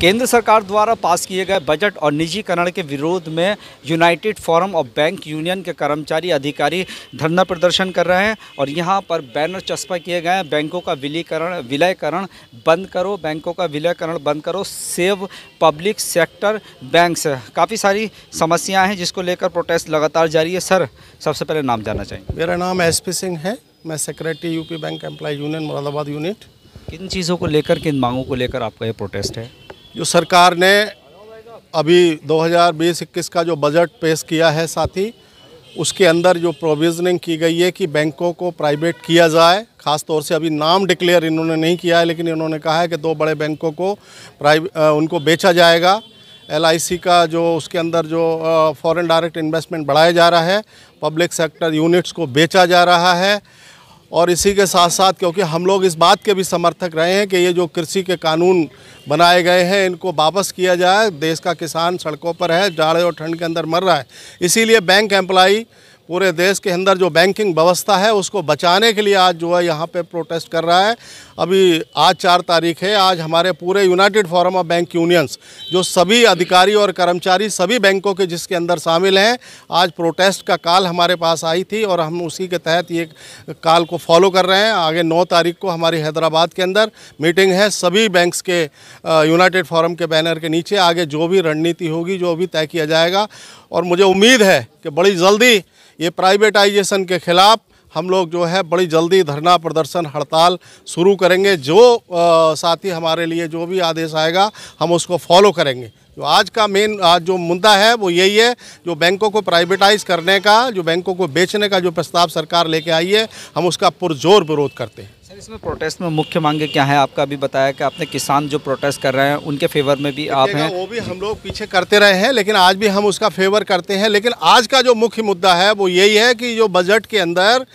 केंद्र सरकार द्वारा पास किए गए बजट और निजीकरण के विरोध में United Forum of Bank Union के कर्मचारी अधिकारी धरना प्रदर्शन कर रहे हैं और यहां पर बैनर चस्पा किए गए हैं बैंकों का विलीकरण विलयकरण बंद करो बैंकों का विलयकरण बंद करो सेव पब्लिक सेक्टर बैंक्स काफ़ी सारी समस्याएं हैं जिसको लेकर प्रोटेस्ट लगातार जारी है सर सबसे पहले नाम जानना चाहिए मेरा नाम एस पी सिंह है मैं secretary UP Bank Employee Union Moradabad unit किन चीज़ों को लेकर किन मांगों को लेकर आपका ये प्रोटेस्ट है जो सरकार ने अभी 2020-21 का जो बजट पेश किया है साथी उसके अंदर जो प्रोविजनिंग की गई है कि बैंकों को प्राइवेट किया जाए खास तौर से अभी नाम डिक्लेयर इन्होंने नहीं किया है लेकिन इन्होंने कहा है कि दो बड़े बैंकों को प्राइवे उनको बेचा जाएगा एल का जो उसके अंदर जो फॉरेन डायरेक्ट इन्वेस्टमेंट बढ़ाया जा रहा है पब्लिक सेक्टर यूनिट्स को बेचा जा रहा है और इसी के साथ साथ क्योंकि हम लोग इस बात के भी समर्थक रहे हैं कि ये जो कृषि के कानून बनाए गए हैं इनको वापस किया जाए देश का किसान सड़कों पर है जाड़े और ठंड के अंदर मर रहा है इसीलिए बैंक एम्प्लाई पूरे देश के अंदर जो बैंकिंग व्यवस्था है उसको बचाने के लिए आज जो है यहाँ पे प्रोटेस्ट कर रहा है अभी आज चार तारीख है आज हमारे पूरे United Forum of Bank Unions जो सभी अधिकारी और कर्मचारी सभी बैंकों के जिसके अंदर शामिल हैं आज प्रोटेस्ट का काल हमारे पास आई थी और हम उसी के तहत ये काल को फॉलो कर रहे हैं आगे नौ तारीख को हमारी हैदराबाद के अंदर मीटिंग है सभी बैंक्स के यूनाइटेड फोरम के बैनर के नीचे आगे जो भी रणनीति होगी जो भी तय किया जाएगा और मुझे उम्मीद है कि बड़ी जल्दी ये प्राइवेटाइजेशन के ख़िलाफ़ हम लोग जो है बड़ी जल्दी धरना प्रदर्शन हड़ताल शुरू करेंगे जो साथी हमारे लिए जो भी आदेश आएगा हम उसको फॉलो करेंगे जो आज का मेन आज जो मुद्दा है वो यही है जो बैंकों को प्राइवेटाइज करने का जो बैंकों को बेचने का जो प्रस्ताव सरकार लेके आई है हम उसका पुरजोर विरोध करते हैं सर इसमें प्रोटेस्ट में मुख्य मांगे क्या है आपका अभी बताया कि आपने किसान जो प्रोटेस्ट कर रहे हैं उनके फेवर में भी आप हैं वो भी हम लोग पीछे करते रहे हैं लेकिन आज भी हम उसका फेवर करते हैं लेकिन आज का जो मुख्य मुद्दा है वो यही है कि जो बजट के अंदर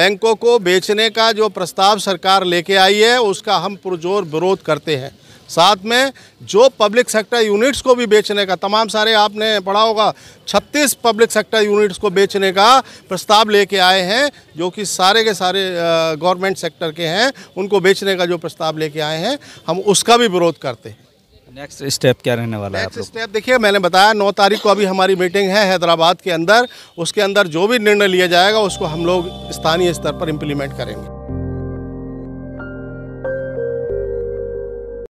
बैंकों को बेचने का जो प्रस्ताव सरकार लेके आई है उसका हम पुरजोर विरोध करते हैं साथ में जो पब्लिक सेक्टर यूनिट्स को भी बेचने का तमाम सारे आपने पढ़ा होगा 36 पब्लिक सेक्टर यूनिट्स को बेचने का प्रस्ताव लेके आए हैं जो कि सारे के सारे गवर्नमेंट सेक्टर के हैं उनको बेचने का जो प्रस्ताव लेके आए हैं हम उसका भी विरोध करते हैं नेक्स्ट स्टेप क्या रहने वाला है नेक्स्ट स्टेप देखिए मैंने बताया नौ तारीख को अभी हमारी मीटिंग है हैदराबाद के अंदर उसके अंदर जो भी निर्णय लिया जाएगा उसको हम लोग स्थानीय स्तर पर इम्प्लीमेंट करेंगे